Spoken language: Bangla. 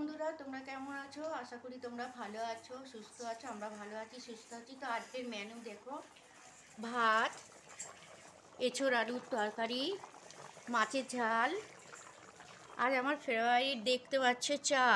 বন্ধুরা তোমরা কেমন আছো আশা করি তোমরা ভালো আছো সুস্থ আছো আমরা ভালো আছি সুস্থ আছি তো আজকের মেনু দেখো ভাত এছোর আলুর তরকারি মাছের ঝাল আর আমার ফেভারিট দেখতে পাচ্ছে চা